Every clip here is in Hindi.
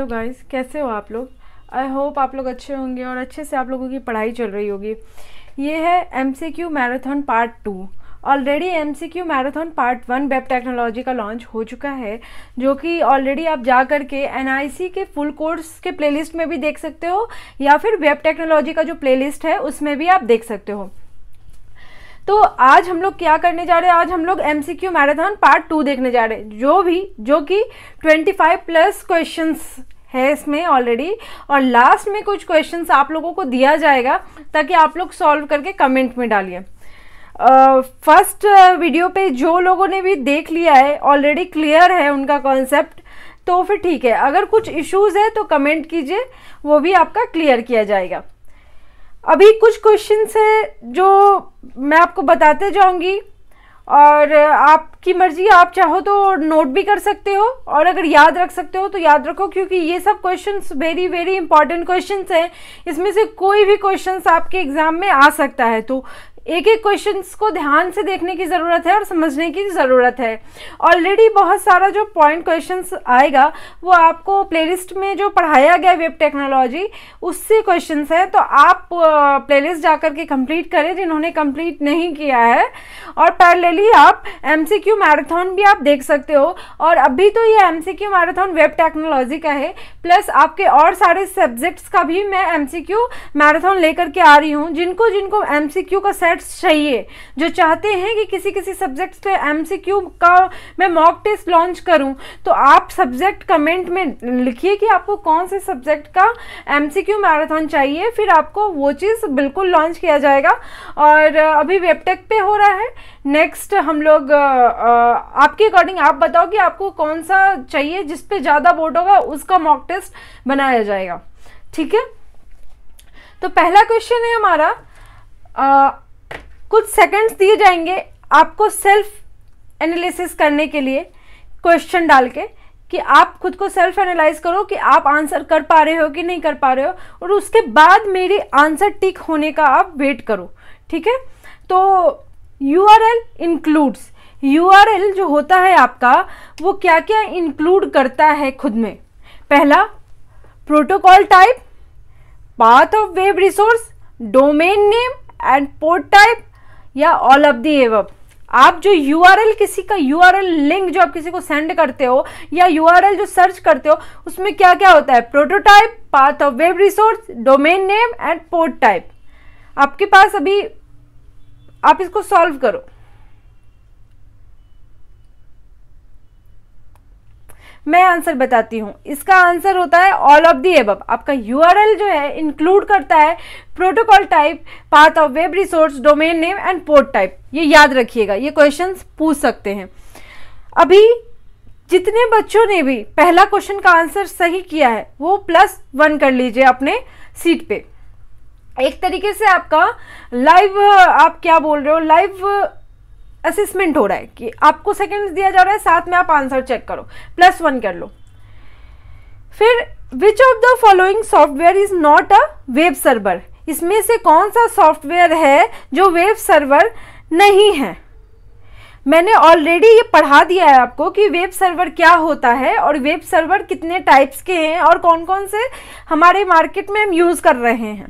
हेलो गाइस कैसे हो आप लोग आई होप आप लोग अच्छे होंगे और अच्छे से आप लोगों की पढ़ाई चल रही होगी ये है M C Q marathon part two already M C Q marathon part one web technology का लॉन्च हो चुका है जो कि ऑलरेडी आप जा कर के एन आई सी के फुल कोर्स के प्लेलिस्ट में भी देख सकते हो या फिर वेब टेक्नोलॉजी का जो प्लेलिस्ट है उसमें भी आप देख सकते हो तो आज हम लोग क्या करने जा रहे हैं आज हम लोग M C Q marathon part two देखने जा रहे हैं जो भी जो कि 25 प्लस क्वेश्चंस है इसमें ऑलरेडी और लास्ट में कुछ क्वेश्चंस आप लोगों को दिया जाएगा ताकि आप लोग सॉल्व करके कमेंट में डालिए फर्स्ट uh, वीडियो पे जो लोगों ने भी देख लिया है ऑलरेडी क्लियर है उनका कॉन्सेप्ट तो फिर ठीक है अगर कुछ इश्यूज़ है तो कमेंट कीजिए वो भी आपका क्लियर किया जाएगा अभी कुछ क्वेश्चंस हैं जो मैं आपको बताते जाऊंगी और आपकी मर्ज़ी आप चाहो तो नोट भी कर सकते हो और अगर याद रख सकते हो तो याद रखो क्योंकि ये सब questions very very important questions हैं इसमें से कोई भी क्वेश्चंस आपके एग्ज़ाम में आ सकता है तो एक एक क्वेश्चन को ध्यान से देखने की ज़रूरत है और समझने की ज़रूरत है ऑलरेडी बहुत सारा जो पॉइंट क्वेश्चन आएगा वो आपको प्लेलिस्ट में जो पढ़ाया गया वेब टेक्नोलॉजी उससे क्वेश्चन है तो आप प्लेलिस्ट जा के कंप्लीट करें जिन्होंने कंप्लीट नहीं किया है और पैरेलली आप एम मैराथन भी आप देख सकते हो और अभी तो ये एम मैराथन वेब टेक्नोलॉजी का है प्लस आपके और सारे सब्जेक्ट्स का भी मैं एम मैराथन लेकर के आ रही हूँ जिनको जिनको एम का सेट कैंडिडेट्स चाहिए जो चाहते हैं कि किसी किसी सब्जेक्ट्स पे एम का मैं मॉक टेस्ट लॉन्च करूं तो आप सब्जेक्ट कमेंट में लिखिए कि आपको कौन से सब्जेक्ट का एम मैराथन चाहिए फिर आपको वो चीज़ बिल्कुल लॉन्च किया जाएगा और अभी वेबटेक पे हो रहा है नेक्स्ट हम लोग आपके अकॉर्डिंग आप बताओ कि आपको कौन सा चाहिए जिस पे ज़्यादा वोट होगा उसका मॉक टेस्ट बनाया जाएगा ठीक है तो पहला क्वेश्चन है हमारा कुछ सेकंड्स दिए जाएंगे आपको सेल्फ एनालिसिस करने के लिए क्वेश्चन डाल के कि आप खुद को सेल्फ एनालाइज करो कि आप आंसर कर पा रहे हो कि नहीं कर पा रहे हो और उसके बाद मेरे आंसर टिक होने का आप वेट करो ठीक है तो U R L includes U R L जो होता है आपका वो क्या क्या इंक्लूड करता है खुद में पहला protocol type path of web resource domain name and port type या ऑल ऑफ दी एवब आप जो यू किसी का यू लिंक जो आप किसी को सेंड करते हो या यू जो सर्च करते हो उसमें क्या क्या होता है prototype path of web resource domain name and port type आपके पास अभी आप इसको सॉल्व करो मैं आंसर बताती हूँ इसका आंसर होता है ऑल ऑफ दी एबब आपका यू जो है इंक्लूड करता है protocol type path of web resource domain name and port type ये याद रखिएगा ये क्वेश्चन पूछ सकते हैं अभी जितने बच्चों ने भी पहला क्वेश्चन का आंसर सही किया है वो प्लस वन कर लीजिए अपने सीट पे एक तरीके से आपका लाइव आप क्या बोल रहे हो लाइव असेसमेंट हो रहा है कि आपको सेकेंड्स दिया जा रहा है साथ में आप आंसर चेक करो प्लस वन कर लो फिर which of the following software is not a web server इसमें से कौन सा सॉफ्टवेयर है जो वेब सर्वर नहीं है मैंने ऑलरेडी ये पढ़ा दिया है आपको कि वेब सर्वर क्या होता है और वेब सर्वर कितने टाइप्स के हैं और कौन कौन से हमारे मार्केट में हम यूज़ कर रहे हैं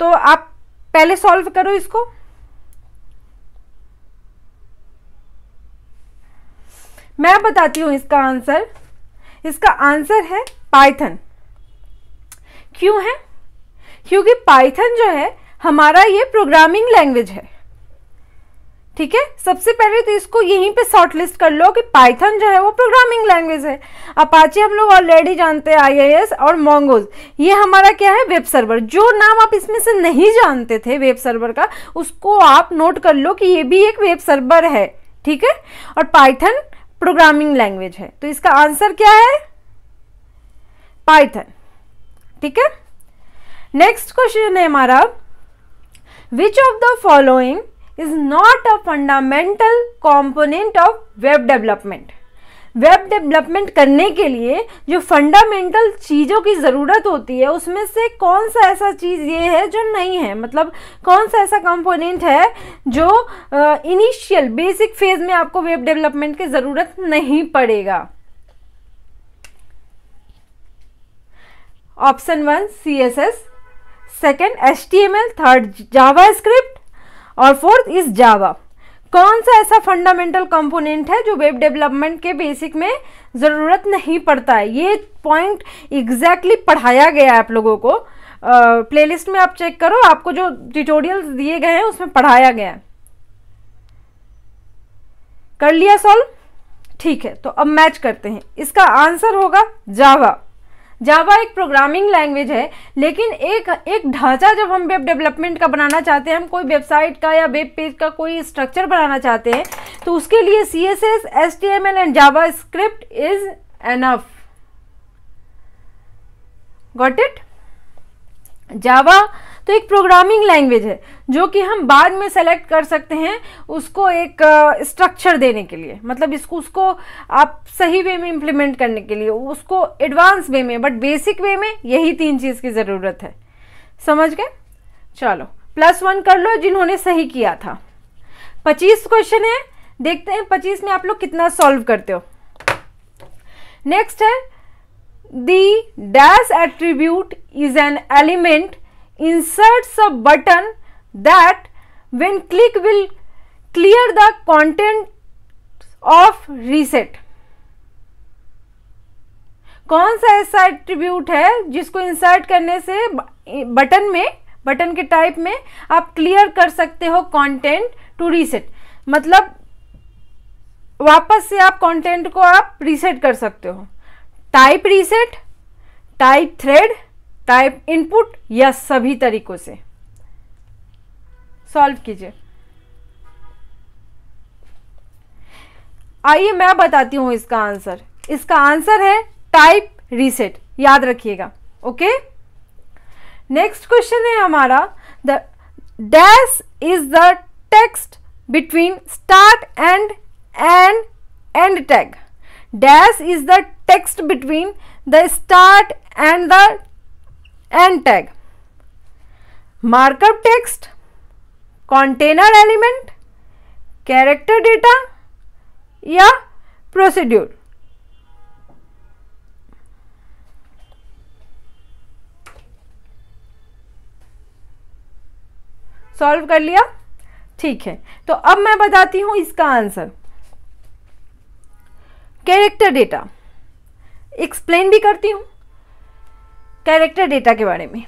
तो आप पहले सॉल्व करो इसको मैं बताती हूँ इसका आंसर इसका आंसर है पाइथन क्यों है क्योंकि पाइथन जो है हमारा ये प्रोग्रामिंग लैंग्वेज है ठीक है सबसे पहले तो इसको यहीं पे शॉर्ट लिस्ट कर लो कि पाइथन जो है वो प्रोग्रामिंग लैंग्वेज है अपाचे हम लोग ऑलरेडी जानते हैं आईआईएस और मोंगोज ये हमारा क्या है वेब सर्वर जो नाम आप इसमें से नहीं जानते थे वेब सर्वर का उसको आप नोट कर लो कि ये भी एक वेब सर्वर है ठीक है और पाइथन प्रोग्रामिंग लैंग्वेज है तो इसका आंसर क्या है पाइथन ठीक है नेक्स्ट क्वेश्चन है हमारा which of the following is not a fundamental component of web development web development करने के लिए जो फंडामेंटल चीज़ों की ज़रूरत होती है उसमें से कौन सा ऐसा चीज़ ये है जो नहीं है मतलब कौन सा ऐसा कंपोनेंट है जो इनिशियल बेसिक फेज़ में आपको वेब डेवलपमेंट की ज़रूरत नहीं पड़ेगा option one C S S second S T M L third JavaScript और फोर्थ इज जावा कौन सा ऐसा फंडामेंटल कंपोनेंट है जो वेब डेवलपमेंट के बेसिक में ज़रूरत नहीं पड़ता है ये पॉइंट एग्जैक्टली exactly पढ़ाया गया है आप लोगों को प्लेलिस्ट में आप चेक करो आपको जो ट्यूटोरियल दिए गए हैं उसमें पढ़ाया गया है कर लिया सॉल्व ठीक है तो अब मैच करते हैं इसका आंसर होगा जावा जावा एक प्रोग्रामिंग लैंग्वेज है लेकिन एक एक ढांचा जब हम वेब डेवलपमेंट का बनाना चाहते हैं हम कोई वेबसाइट का या वेब पेज का कोई स्ट्रक्चर बनाना चाहते हैं तो उसके लिए C S S S T M L and JavaScript is enough got it Java तो एक प्रोग्रामिंग लैंग्वेज है जो कि हम बाद में सेलेक्ट कर सकते हैं उसको एक स्ट्रक्चर uh, देने के लिए मतलब इसको उसको आप सही वे में इम्प्लीमेंट करने के लिए उसको एडवांस वे में बट बेसिक वे में यही तीन चीज़ की ज़रूरत है समझ गए चलो प्लस वन कर लो जिन्होंने सही किया था पच्चीस क्वेश्चन है देखते हैं पच्चीस में आप लोग कितना सॉल्व करते हो नेक्स्ट है the dash attribute is an element inserts a button that when click will clear the content of reset कौन सा ऐसा एट्रीब्यूट है जिसको इंसर्ट करने से बटन में बटन के टाइप में आप क्लियर कर सकते हो कंटेंट टू रीसेट मतलब वापस से आप कंटेंट को आप रीसेट कर सकते हो type reset type thread type input या सभी तरीकों से सॉल्व कीजिए आइए मैं बताती हूं इसका आंसर इसका आंसर है टाइप रीसेट याद रखिएगा ओके नेक्स्ट क्वेश्चन है हमारा the dash is the text between start and and end tag dash is the text between the start and the end tag markup text container element character data या प्रोसीड्यूर सॉल्व कर लिया ठीक है तो अब मैं बताती हूं इसका आंसर कैरेक्टर डेटा एक्सप्लेन भी करती हूं कैरेक्टर डेटा के बारे में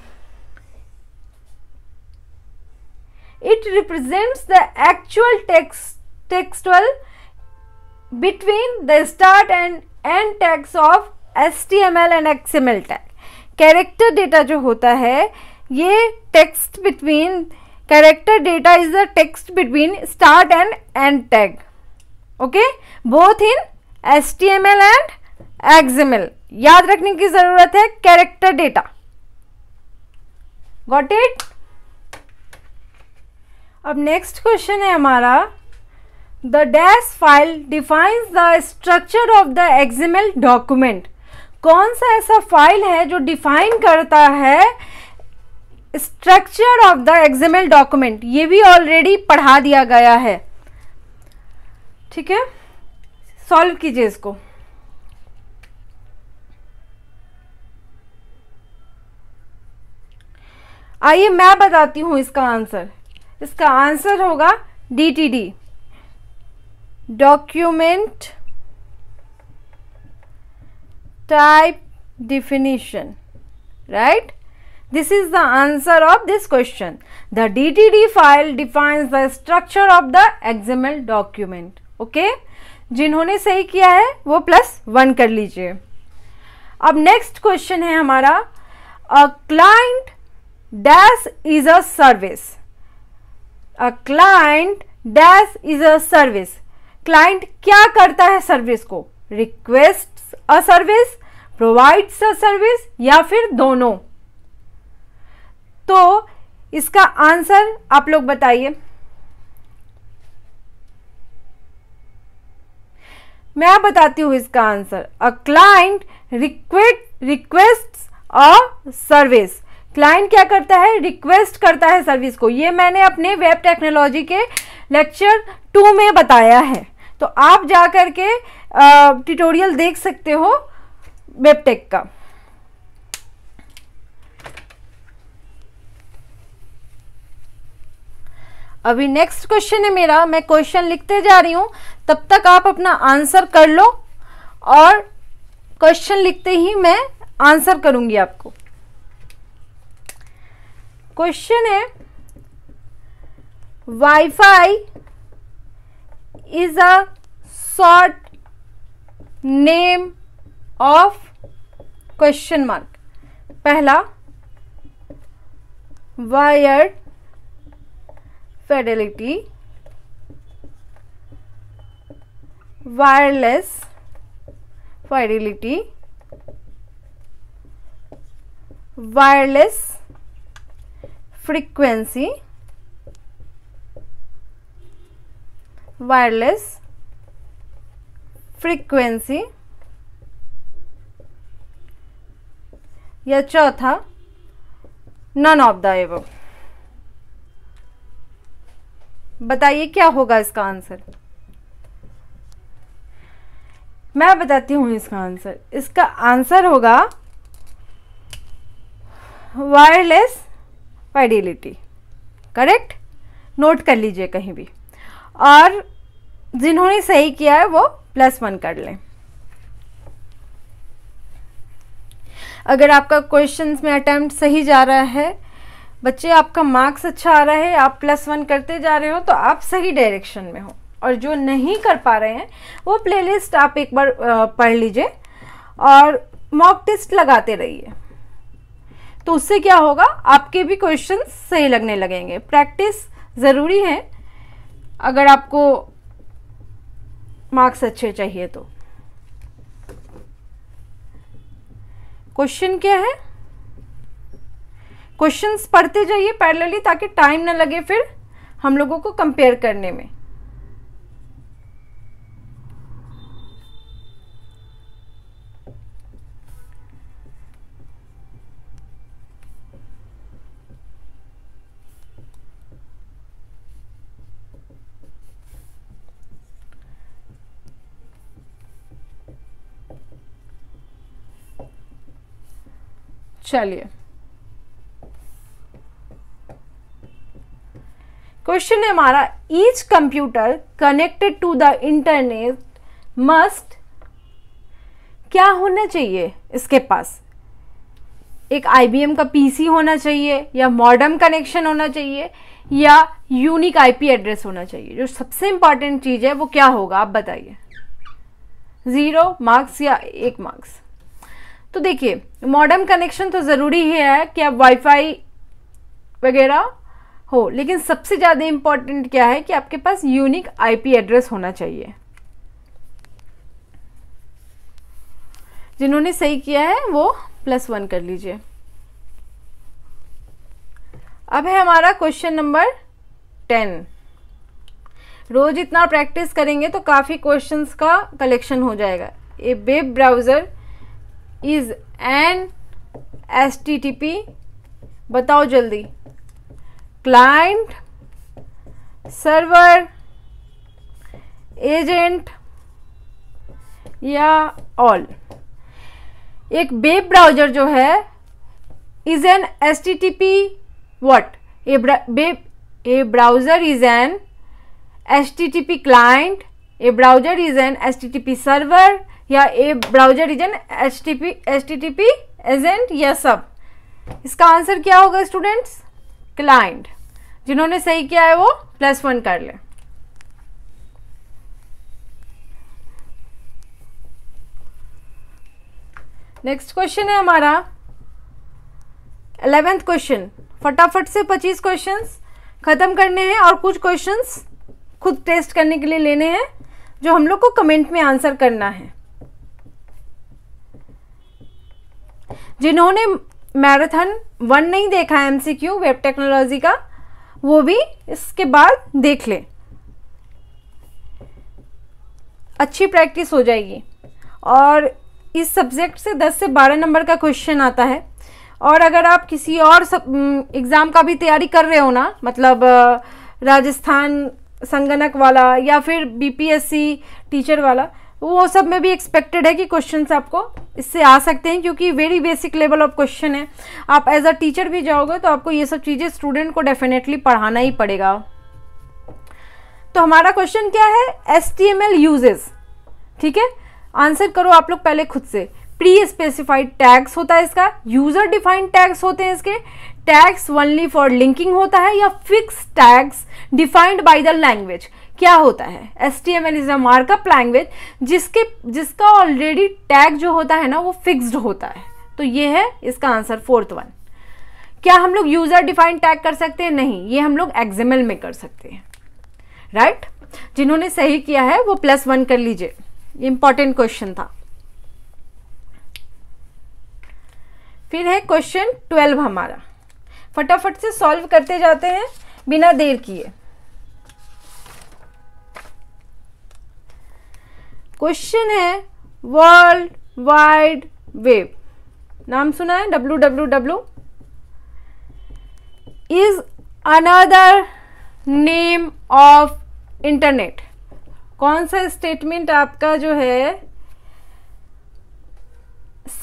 it represents the actual text between the start and end tax of S T M L and XML tag character data जो होता है ये text between character data is the text between start and end tag okay both in S T M L and XML याद रखने की जरूरत है कैरेक्टर डेटा वॉट इट अब नेक्स्ट क्वेश्चन है हमारा the dash file defines the structure of the XML document कौन सा ऐसा फाइल है जो डिफाइन करता है structure of the XML document ये भी ऑलरेडी पढ़ा दिया गया है ठीक है सॉल्व कीजिए इसको आइए मैं बताती हूँ इसका आंसर इसका आंसर होगा D T D document type definition right this is the answer of this question the DTD file defines the structure of the XML document okay जिन्होंने सही किया है वो प्लस वन कर लीजिए अब नेक्स्ट क्वेश्चन है हमारा a client dash is a service a client dash is a service client क्या करता है service को requests a service provides a service या फिर दोनों तो इसका आंसर आप लोग बताइए मैं बताती हूँ इसका answer a client request request a service client क्या करता है रिक्वेस्ट करता है सर्विस को ये मैंने अपने वेब टेक्नोलॉजी के लेक्चर टू में बताया है तो आप जा कर के ट्यूटोरियल देख सकते हो वेबटेक का अभी नेक्स्ट क्वेश्चन है मेरा मैं क्वेश्चन लिखते जा रही हूं तब तक आप अपना आंसर कर लो और क्वेश्चन लिखते ही मैं आंसर करूंगी आपको क्वेश्चन है WiFi is a short name of question mark पहला wired fidelity wireless fidelity wireless frequency wireless frequency या चौथा नन ऑफ द एव बताइए क्या होगा इसका आंसर मैं बताती हूं इसका आंसर इसका आंसर होगा वायरलेस फाइडिलिटी करेक्ट नोट कर लीजिए कहीं भी और जिन्होंने सही किया है वो प्लस वन कर लें अगर आपका क्वेश्चंस में अटैम्प्ट सही जा रहा है बच्चे आपका मार्क्स अच्छा आ रहा है आप प्लस वन करते जा रहे हो तो आप सही डायरेक्शन में हो और जो नहीं कर पा रहे हैं वो प्लेलिस्ट आप एक बार पढ़ लीजिए और मॉक टेस्ट लगाते रहिए तो उससे क्या होगा आपके भी क्वेश्चन सही लगने लगेंगे प्रैक्टिस ज़रूरी है अगर आपको मार्क्स अच्छे चाहिए तो क्वेश्चन क्या है क्वेश्चंस पढ़ते जाइए पैरेलली ताकि टाइम ना लगे फिर हम लोगों को कंपेयर करने में चलिए क्वेश्चन है हमारा each computer connected to the internet must क्या होना चाहिए इसके पास एक आईबीएम का पीसी होना चाहिए या मॉडर्म कनेक्शन होना चाहिए या यूनिक आईपी एड्रेस होना चाहिए जो सबसे इंपॉर्टेंट चीज़ है वो क्या होगा आप बताइए ज़ीरो मार्क्स या एक मार्क्स तो देखिए मॉडर्म कनेक्शन तो ज़रूरी ही है कि आप वाईफाई वगैरह हो लेकिन सबसे ज़्यादा इम्पॉर्टेंट क्या है कि आपके पास यूनिक आईपी एड्रेस होना चाहिए जिन्होंने सही किया है वो प्लस वन कर लीजिए अब है हमारा क्वेश्चन नंबर टेन रोज इतना प्रैक्टिस करेंगे तो काफ़ी क्वेश्चंस का कलेक्शन हो जाएगा ये web browser is an S T T P बताओ जल्दी क्लाइंट सर्वर एजेंट या ऑल एक वेब ब्राउजर जो है is an S T T P what a browser is an S T T P client a browser is an S T T P server या a browser reason H T P H T T P agent या सब इसका आंसर क्या होगा स्टूडेंट्स क्लाइंट जिन्होंने सही किया है वो प्लस वन कर ले नेक्स्ट क्वेश्चन है हमारा अलेवेंथ क्वेश्चन फटाफट से पच्चीस क्वेश्चंस खत्म करने हैं और कुछ क्वेश्चंस खुद टेस्ट करने के लिए लेने हैं जो हम लोग को कमेंट में आंसर करना है जिन्होंने मैराथन वन नहीं देखा है एमसीक्यू वेब टेक्नोलॉजी का वो भी इसके बाद देख ले अच्छी प्रैक्टिस हो जाएगी और इस सब्जेक्ट से 10 से 12 नंबर का क्वेश्चन आता है और अगर आप किसी और एग्ज़ाम का भी तैयारी कर रहे हो ना मतलब राजस्थान संगणक वाला या फिर बीपीएससी टीचर वाला वो सब में भी एक्सपेक्टेड है कि क्वेश्चंस आपको इससे आ सकते हैं क्योंकि very basic level of question है आप एज अ टीचर भी जाओगे तो आपको ये सब चीज़ें स्टूडेंट को डेफिनेटली पढ़ाना ही पड़ेगा तो हमारा क्वेश्चन क्या है S T M L uses ठीक है आंसर करो आप लोग पहले खुद से प्री स्पेसिफाइड टैग्स होता है इसका यूजर डिफाइंड टैग्स होते हैं इसके टैग्स ओनली फॉर लिंकिंग होता है या fix tags defined by the language क्या होता है S T M L is a markup language जिसके जिसका ऑलरेडी टैग जो होता है ना वो फिक्स्ड होता है तो ये है इसका आंसर फोर्थ वन क्या हम लोग यूज़र डिफाइंड टैग कर सकते हैं नहीं ये हम लोग एग्जेमल में कर सकते हैं राइट right? जिन्होंने सही किया है वो प्लस वन कर लीजिए इंपॉर्टेंट क्वेश्चन था फिर है क्वेश्चन ट्वेल्व हमारा फटाफट से सॉल्व करते जाते हैं बिना देर किए क्वेश्चन है वर्ल्ड वाइड वेब नाम सुना है W W W is another name of internet कौन सा स्टेटमेंट आपका जो है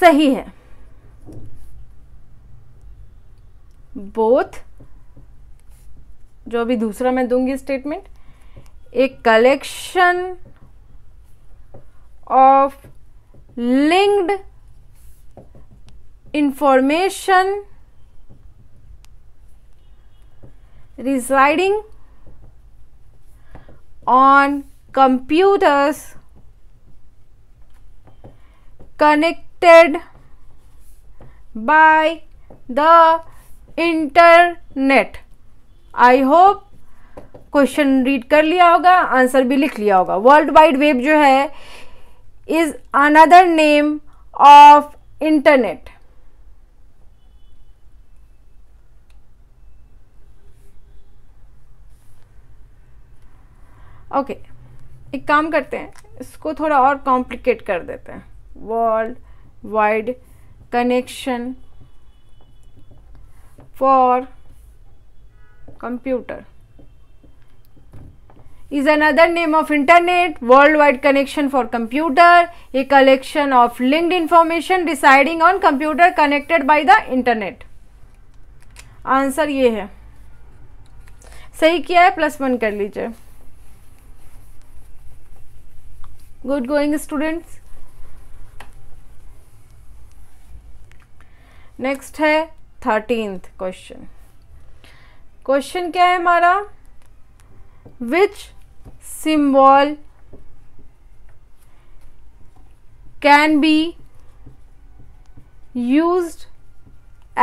सही है बोथ जो अभी दूसरा मैं दूंगी स्टेटमेंट एक collection of linked information residing on computers connected by the internet i hope question read कर लिया होगा आंसर भी लिख लिया होगा वर्ल्ड वाइड वेब जो है is another name of internet. Okay okay, एक काम करते हैं इसको थोड़ा और कॉम्प्लिकेट कर देते हैं world wide connection for computer is another name of internet worldwide connection for computer a collection of linked information residing on computer connected by the internet answer ये है सही किया है प्लस वन कर लीजिए गुड गोइंग स्टूडेंट्स नेक्स्ट है थर्टींथ क्वेश्चन क्वेश्चन क्या है हमारा विच symbol can be used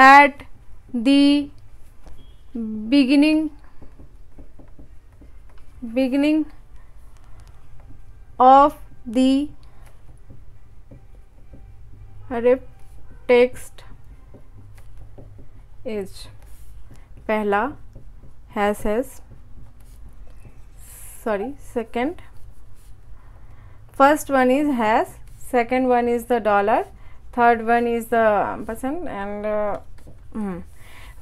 at the beginning beginning of the text is पहला हैस sorry second first one is hash second one is the dollar third one is the percent and uh, mm,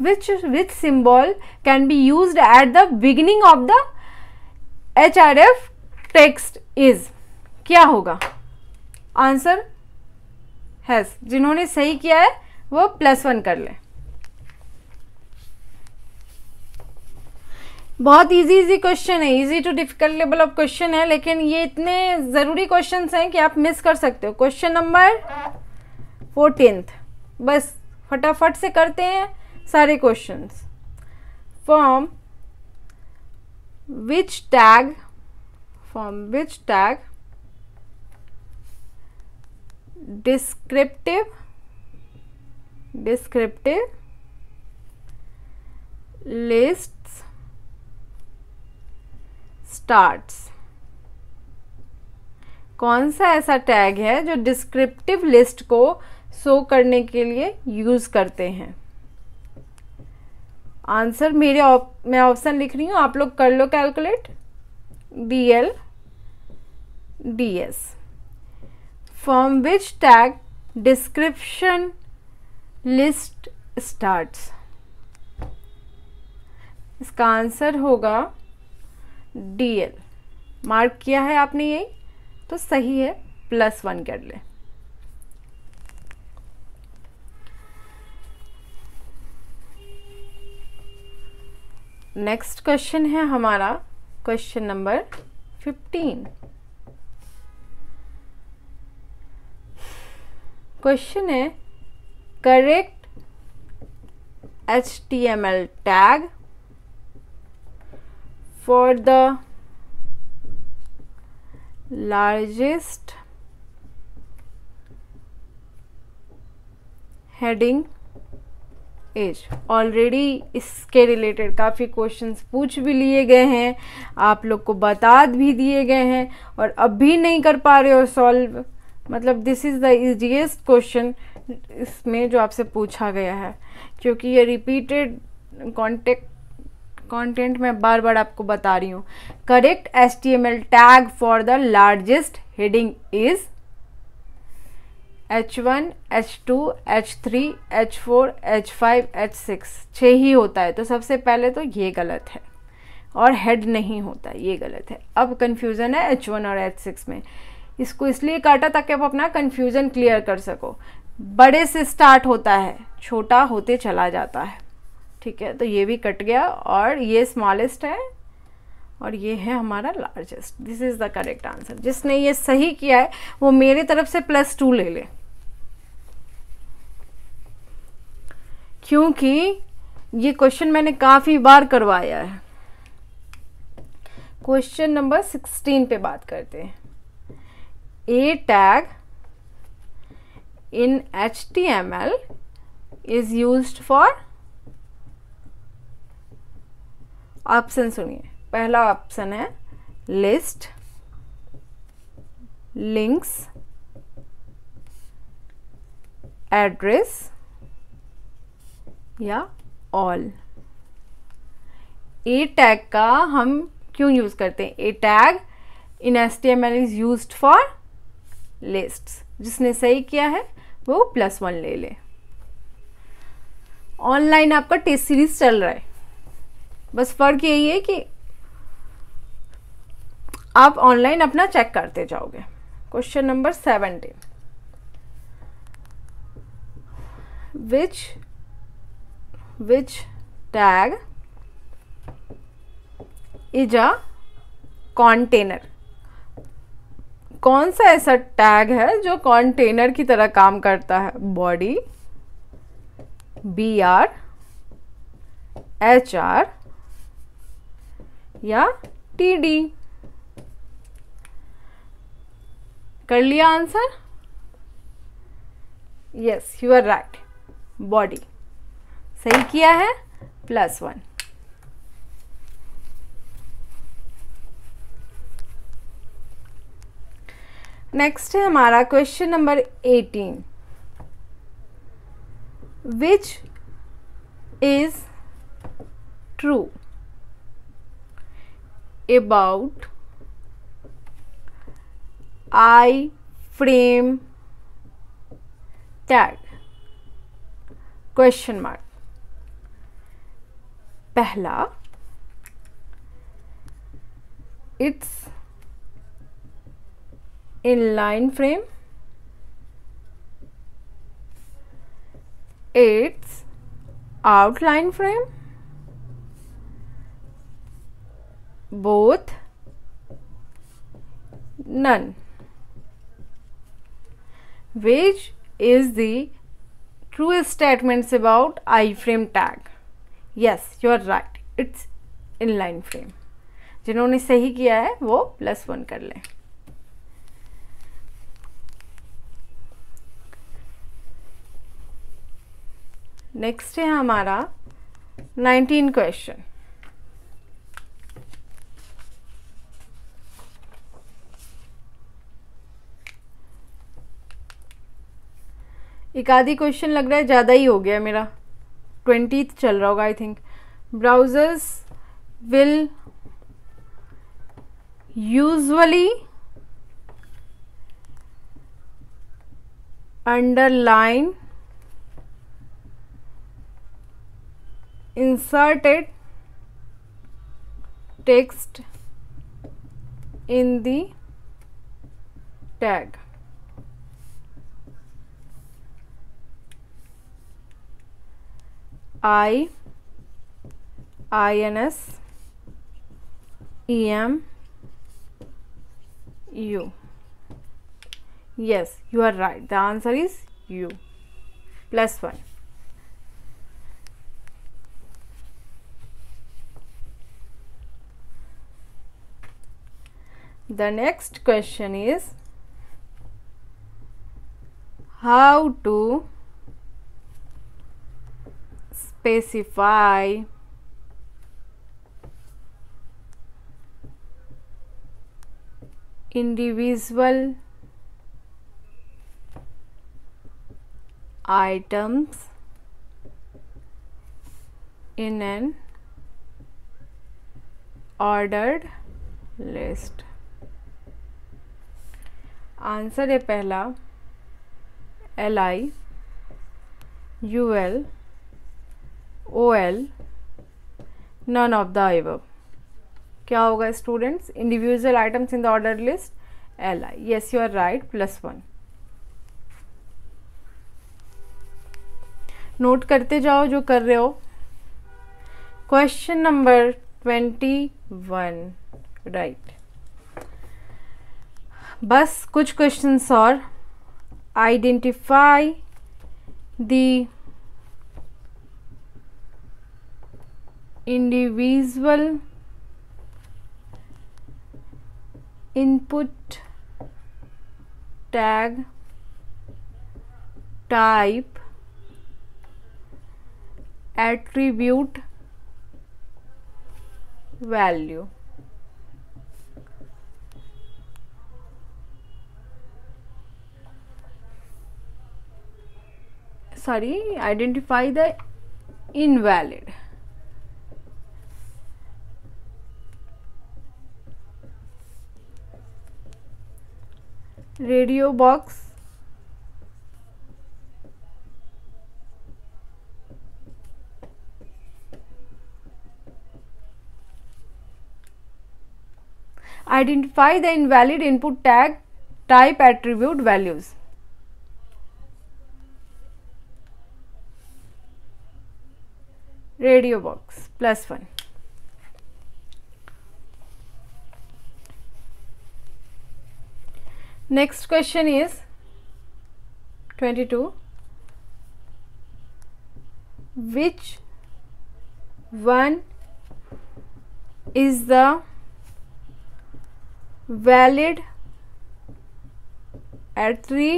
which which symbol can be used at the beginning of the hrf text is क्या होगा आंसर हैज जिन्होंने सही किया है वो प्लस वन कर लें बहुत इजी इजी क्वेश्चन है easy to difficult level of question है लेकिन ये इतने ज़रूरी क्वेश्चंस हैं कि आप मिस कर सकते हो क्वेश्चन नंबर फोर्टीन बस फटाफट से करते हैं सारे questions form which tag form which tag descriptive descriptive list starts कौन सा ऐसा टैग है जो डिस्क्रिप्टिव लिस्ट को शो करने के लिए यूज़ करते हैं आंसर मेरे उप, मैं ऑप्शन लिख रही हूं आप लोग कर लो calculate D L D S from which tag description list starts इसका आंसर होगा डी एल मार्क किया है आपने यही तो सही है प्लस वन कर ले नेक्स्ट क्वेश्चन है हमारा क्वेश्चन नंबर फिफ्टीन क्वेश्चन है correct H T M L tag for the largest heading as already इसके रिलेटेड काफ़ी क्वेश्चंस पूछ भी लिए गए हैं आप लोग को बता भी दिए गए हैं और अब भी नहीं कर पा रहे हो सॉल्व मतलब this is the easiest question इसमें जो आपसे पूछा गया है क्योंकि ये रिपीटेड कॉन्टेक्ट कंटेंट मैं बार बार आपको बता रही हूँ correct S T M L tag for the largest heading is H one H two H three H four H five H six छ ही होता है तो सबसे पहले तो ये गलत है और हेड नहीं होता ये गलत है अब कन्फ्यूज़न है एच वन और एच सिक्स में इसको इसलिए काटा ताकि आप अपना कन्फ्यूज़न क्लियर कर सको बड़े से स्टार्ट होता है छोटा होते चला जाता है ठीक है तो ये भी कट गया और ये स्मॉलेस्ट है और ये है हमारा largest this is the correct answer जिसने ये सही किया है वो मेरे तरफ से प्लस टू ले ले क्योंकि ये क्वेश्चन मैंने काफ़ी बार करवाया है क्वेश्चन नंबर सिक्सटीन पे बात करते हैं a tag in H T M L is used for option सुनिए पहला ऑप्शन है लिस्ट लिंक्स एड्रेस या ऑल ए टैग का हम क्यों यूज़ करते हैं a tag in S T M L is used for list जिसने सही किया है वो प्लस वन ले ले ऑनलाइन आपका टेस्ट सीरीज चल रहा है बस फ़र्क यही है कि आप ऑनलाइन अपना चेक करते जाओगे question number seventeen which which tag is a container कौन सा ऐसा टैग है जो कॉन्टेनर की तरह काम करता है body B R H R या टी डी कर लिया answer yes you are right body सही किया है प्लस वन नेक्स्ट है हमारा question number eighteen which is true about i frame tag question mark pehla it's inline frame it's outline frame both none which is the true statements about iframe tag yes you are right it's inline frame जिन्होंने सही किया है वो प्लस वन कर लें नेक्स्ट है हमारा नाइनटीन क्वेश्चन एक आधी क्वेश्चन लग रहा है ज़्यादा ही हो गया मेरा ट्वेंटी चल रहा होगा I think browsers will usually underline inserted text in the tag I, INS, EM, U. Yes, you are right. The answer is U plus 1. The next question is how to specify individual items in an ordered list Answer है पहला L I OL none of the above क्या होगा students individual items in the order list L I yes you are right plus one note करते जाओ जो कर रहे हो question number twenty one right बस कुछ क्वेश्चंस और identify the individual input tag type attribute value sorry identify the invalid radio box identify the invalid input tag type attribute values radio box plus 1 next question is twenty two which one is the valid 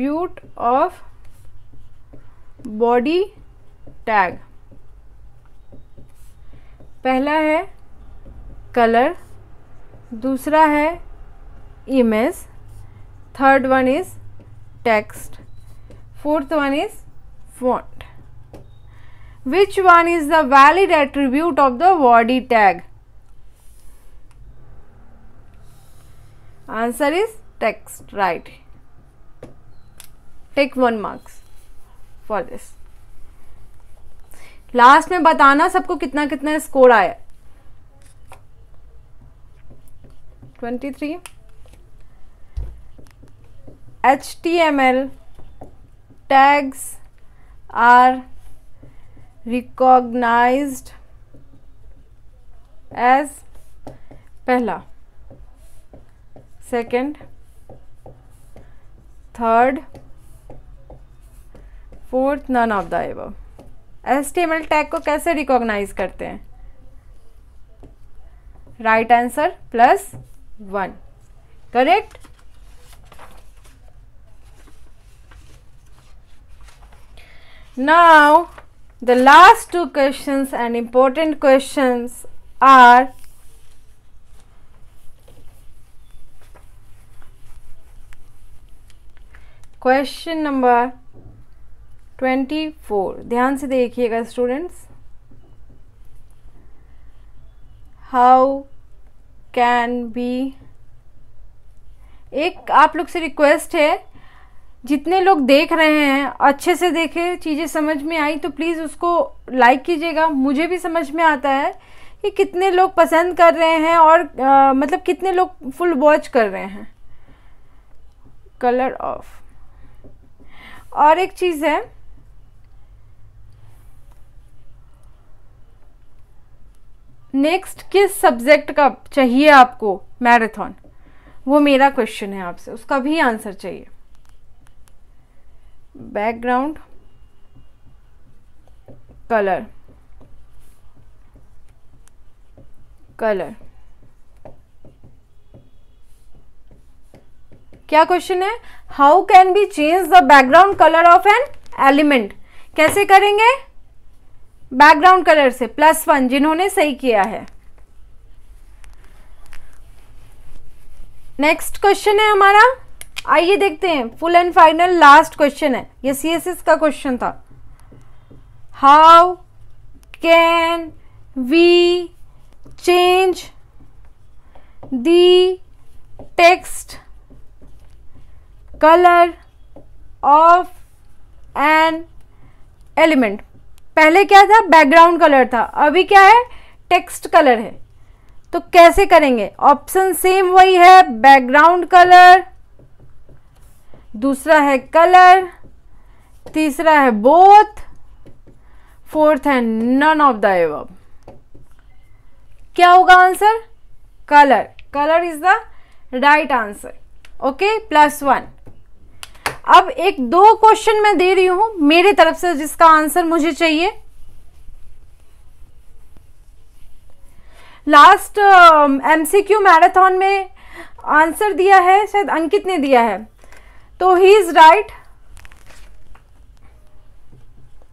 attribute of body tag पहला है कलर दूसरा है image third one is text fourth one is font which one is the valid attribute of the body tag answer is text right take one marks for this last में बताना सबको कितना कितना स्कोर आया twenty three L tags are recognise as पहला second third fourth none of the above S T M L tag को कैसे रिकॉग्नाइज करते हैं right answer plus one correct Now, the last two questions and important questions are question number 24 ध्यान से देखिएगा स्टूडेंट्स हाउ कैन बी एक आप लोग से रिक्वेस्ट है जितने लोग देख रहे हैं अच्छे से देखे चीज़ें समझ में आई तो प्लीज़ उसको लाइक कीजिएगा मुझे भी समझ में आता है कि कितने लोग पसंद कर रहे हैं और आ, मतलब कितने लोग फुल वॉच कर रहे हैं कलर ऑफ और एक चीज़ है नेक्स्ट किस सब्जेक्ट का चाहिए आपको मैराथन वो मेरा क्वेश्चन है आपसे उसका भी आंसर चाहिए बैकग्राउंड कलर कलर क्या क्वेश्चन है how can be change the background colour of an element कैसे करेंगे बैकग्राउंड कलर से प्लस वन जिन्होंने सही किया है नेक्स्ट क्वेश्चन है हमारा आइए देखते हैं full and final last question है ये सीएसएस का क्वेश्चन था how can we change the text colour of an element पहले क्या था बैकग्राउंड कलर था अभी क्या है टेक्स्ट कलर है तो कैसे करेंगे ऑप्शन सेम वही है बैकग्राउंड कलर दूसरा है कलर तीसरा है बोथ फोर्थ है नन ऑफ द एव क्या होगा answer colour colour is the right answer okay plus one अब एक दो क्वेश्चन मैं दे रही हूं मेरे तरफ से जिसका आंसर मुझे चाहिए लास्ट एमसीक्यू मैराथन में आंसर दिया है शायद अंकित ने दिया है तो he is right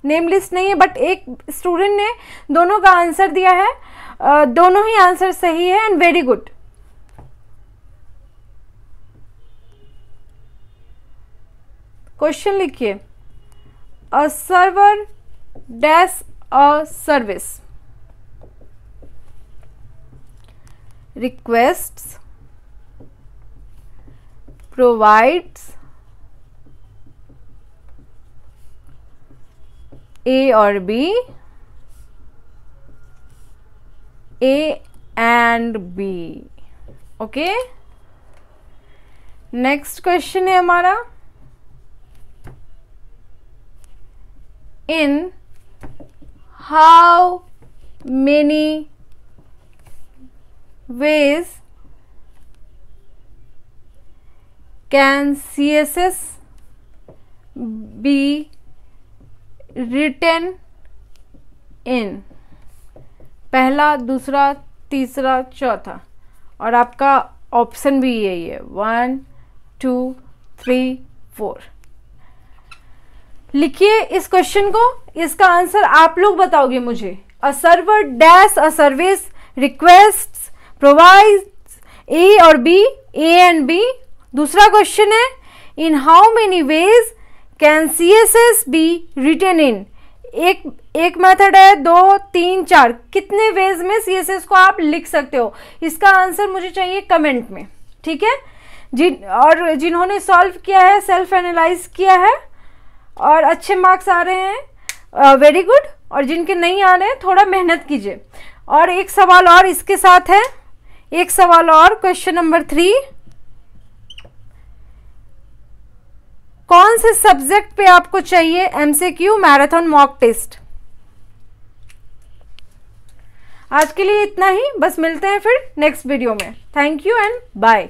name list नहीं है बट एक स्टूडेंट ने दोनों का आंसर दिया है uh, दोनों ही आंसर सही है एंड वेरी गुड क्वेश्चन लिखिए a server dash a service request provides A और B A and B okay next question है हमारा in how many ways can C S S be written in पहला दूसरा तीसरा चौथा और आपका ऑप्शन भी यही है वन टू थ्री फोर लिखिए इस क्वेश्चन को इसका आंसर आप लोग बताओगे मुझे a server dash a service request provide A और बी ए एंड बी दूसरा क्वेश्चन है in how many ways can C S S be written in एक एक मेथड है दो तीन चार कितने वेज में सी एस एस को आप लिख सकते हो इसका आंसर मुझे चाहिए कमेंट में ठीक है जिन और जिन्होंने सॉल्व किया है सेल्फ एनालाइज किया है और अच्छे मार्क्स आ रहे हैं वेरी गुड और जिनके नहीं आ रहे हैं थोड़ा मेहनत कीजिए और एक सवाल और इसके साथ है एक सवाल और क्वेश्चन नंबर थ्री कौन से सब्जेक्ट पे आपको चाहिए एमसीक्यू मैराथन मॉक टेस्ट आज के लिए इतना ही बस मिलते हैं फिर नेक्स्ट वीडियो में थैंक यू एंड बाय